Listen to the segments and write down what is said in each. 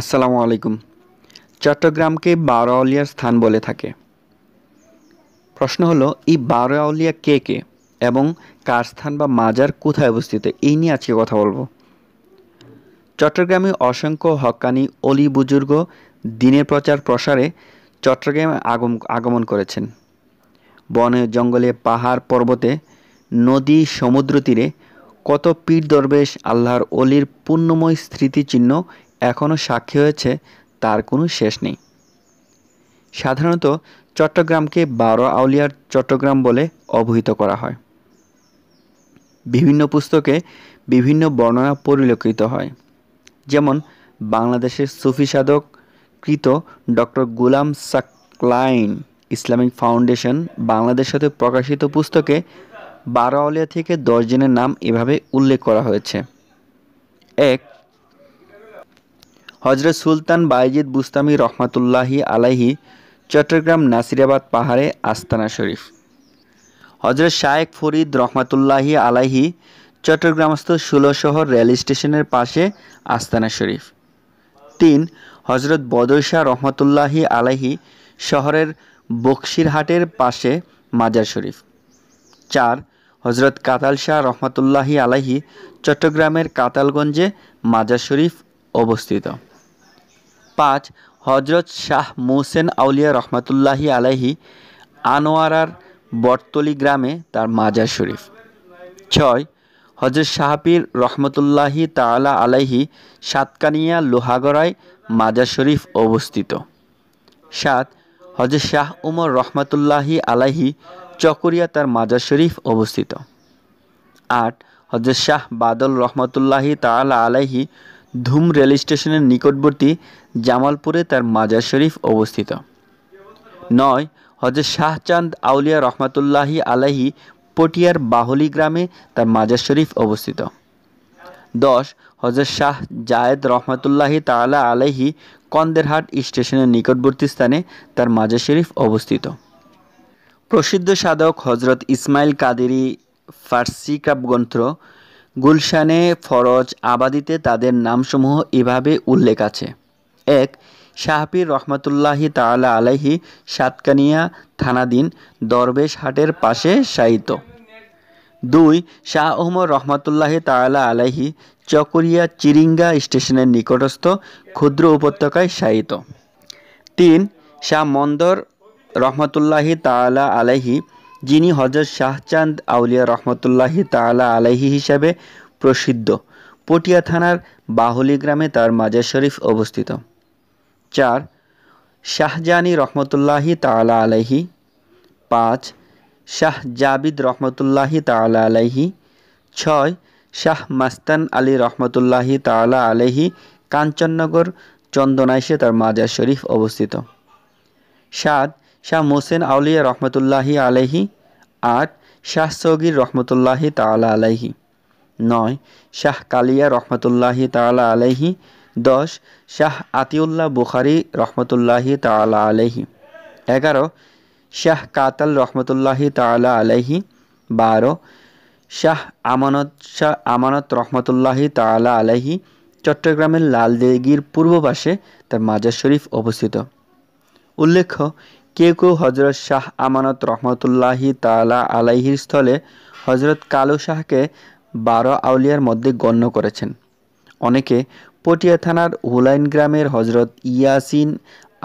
আসসালামু আলাইকুম চট্টগ্রামকে বারোয়ালিয়ার স্থান বলে থাকে প্রশ্ন হলো এই বারোয়ালিয়া কে কে এবং কার স্থান বা মাজার কোথায় অবস্থিত এই নিয়ে আজকে কথা বলবো চট্টগ্রামে অসংখ্য হকানি অলি বুজুর্গ দিনের প্রচার প্রসারে চট্টগ্রামে আগম আগমন করেছেন বনে জঙ্গলে পাহাড় পর্বতে নদী সমুদ্র তীরে কত পীর দরবেশ আল্লাহর অলির পুণ্যময় স্মৃতিচিহ্ন এখনও সাক্ষী হয়েছে তার কোনো শেষ নেই সাধারণত চট্টগ্রামকে বারো আউলিয়ার চট্টগ্রাম বলে অবহিত করা হয় বিভিন্ন পুস্তকে বিভিন্ন বর্ণনা পরিলক্ষিত হয় যেমন বাংলাদেশের সুফি সাধক কৃত doctor Gulam Saklain Islamic foundation Bangladesh সাথে প্রকাশিত পুস্তকে বারো আউলিয়া থেকে দশজনের নাম এভাবে উল্লেখ করা হয়েছে এক হজরত সুলতান বাইজিদ বুস্তামি রহমাতুল্লাহি আলাইহি চট্টগ্রাম নাসিরাবাদ পাহাড়ে আস্তানা শরীফ হজরত শায়েক ফরিদ রহমাতুল্লাহি আলাইহি চট্টগ্রামস্থ ষোলো শহর রেল স্টেশনের পাশে আস্তানা শরীফ তিন হজরত বদরশাহ রহমতুল্লাহি আলাইহি শহরের বক্সিরহাটের পাশে মাজার শরীফ চার হজরত কাতাল শাহ রহমতুল্লাহি আলাইহি চট্টগ্রামের কাতালগঞ্জে মাজার শরীফ অবস্থিত পাঁচ হজরত শাহ মোসেন আউলিয়া রহমতুল্লাহি আলাহি আনোয়ারার বটতলি গ্রামে তার মাজার শরীফ ছয় হজরত শাহাপির রহমতুল্লাহি তালা আলাইহি সাতকানিয়া লোহাগড়ায় মাজার শরীফ অবস্থিত সাত হজরত শাহ উমর রহমতুল্লাহি আলাহি চকরিয়া তার মাজার শরীফ অবস্থিত আট হজরত শাহ বাদল রহমতুল্লাহি তালা আলাইহি ধুম রেল স্টেশনের নিকটবর্তী জামালপুরে তার মাজার শরীফ অবস্থিত নয় হজরত শাহচাঁদ আউলিয়া রহমাতুল্লাহি আলাহি পটিয়ার বাহলি গ্রামে তার মাজার শরীফ অবস্থিত দশ হজরত শাহ জায়েদ রহমাতুল্লাহি তালা আলাহি কন্দেরহাট স্টেশনের নিকটবর্তী স্থানে তার মাজার শরীফ অবস্থিত প্রসিদ্ধ সাধক হজরত ইসমাইল কাদেরি ফার্সি কাব্যগ্রন্থ গুলশানে ফরজ আবাদিতে তাদের নামসমূহ এভাবে উল্লেখ আছে এক শাহপির রহমতুল্লাহি তালা আলাইহি সাতকানিয়া থানাদিন দরবেশ হাটের পাশে শায়িত দুই শাহ ওহমর রহমতুল্লাহি তালা আলাইহি চকরিয়া চিরিঙ্গা স্টেশনের নিকটস্থ ক্ষুদ্র উপত্যকায় শায়িত তিন শাহ মন্দর রহমতুল্লাহি তালা আলাইহি যিনি হজরত শাহচাঁদ আউলিয়া রহমতুল্লাহি তালা আলাইহি হিসাবে প্রসিদ্ধ পটিয়া থানার বাহুলি গ্রামে তার মাজার শরীফ অবস্থিত চার শাহজানি রহমতুল্লাহি তালা আলহি পাঁচ শাহ জাবিদ রহমতুল্লাহি তালা আলাইহি ছয় শাহ মাস্তান আলী রহমতুল্লাহি তালা আলহি কাঞ্চননগর চন্দনাইশে তার মাজার শরীফ অবস্থিত সাত শাহ মোসেন আউলিয়া রহমতুল্লাহি আলহি আট শাহ সৌগির রহমতুল্লাহি তালা আলাইহি নয় শাহ কালিয়া রহমতুল্লাহি তালা আলহি দশ শাহ আতিউল্লাহ বুখারি রহমতুল্লাহি তালা আলহি এগারো শাহ কাতাল রহমতুল্লাহি তালা আলহি বারো শাহ আমানত শাহ আমানত রহমতুল্লাহি তালা আলহি চট্টগ্রামের লালদেগির পূর্ব পাশে তার মাজার শরীফ অবস্থিত উল্লেখ্য কেউ কেউ হজরত শাহ আমানত রহমতুল্লাহি তালা আলাইহির স্থলে হজরত কালু শাহকে বারো আউলিয়ার মধ্যে গণ্য করেছেন অনেকে পটিয়া থানার হুলাইন গ্রামের হজরত ইয়াসিন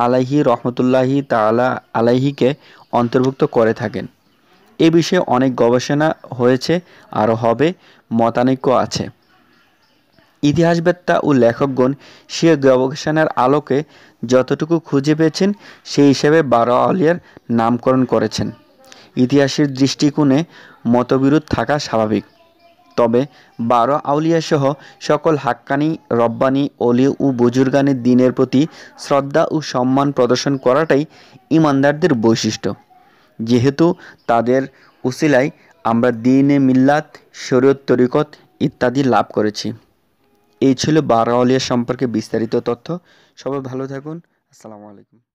আলাইহি রহমতুল্লাহি তালা আলাইহিকে অন্তর্ভুক্ত করে থাকেন এ বিষয়ে অনেক গবেষণা হয়েছে আরও হবে মতানৈক্য আছে ইতিহাসবেত্তা ও লেখকগণ সে গবেষণার আলোকে যতটুকু খুঁজে পেয়েছেন সেই হিসেবে বারো আলিয়ার নামকরণ করেছেন ইতিহাসের দৃষ্টিকোণে মতবিরোধ থাকা স্বাভাবিক তবে বারো সহ সকল হাক্কানি রব্বানি অলি ও বুজুর্গানের দিনের প্রতি শ্রদ্ধা ও সম্মান প্রদর্শন করাটাই ইমানদারদের বৈশিষ্ট্য যেহেতু তাদের উসিলায় আমরা দিনে মিল্লাত শরীয়ত তরিকত ইত্যাদি লাভ করেছি এই ছিল বারাওয়ালিয়া সম্পর্কে বিস্তারিত তথ্য সবাই ভালো থাকুন আসসালামু আলাইকুম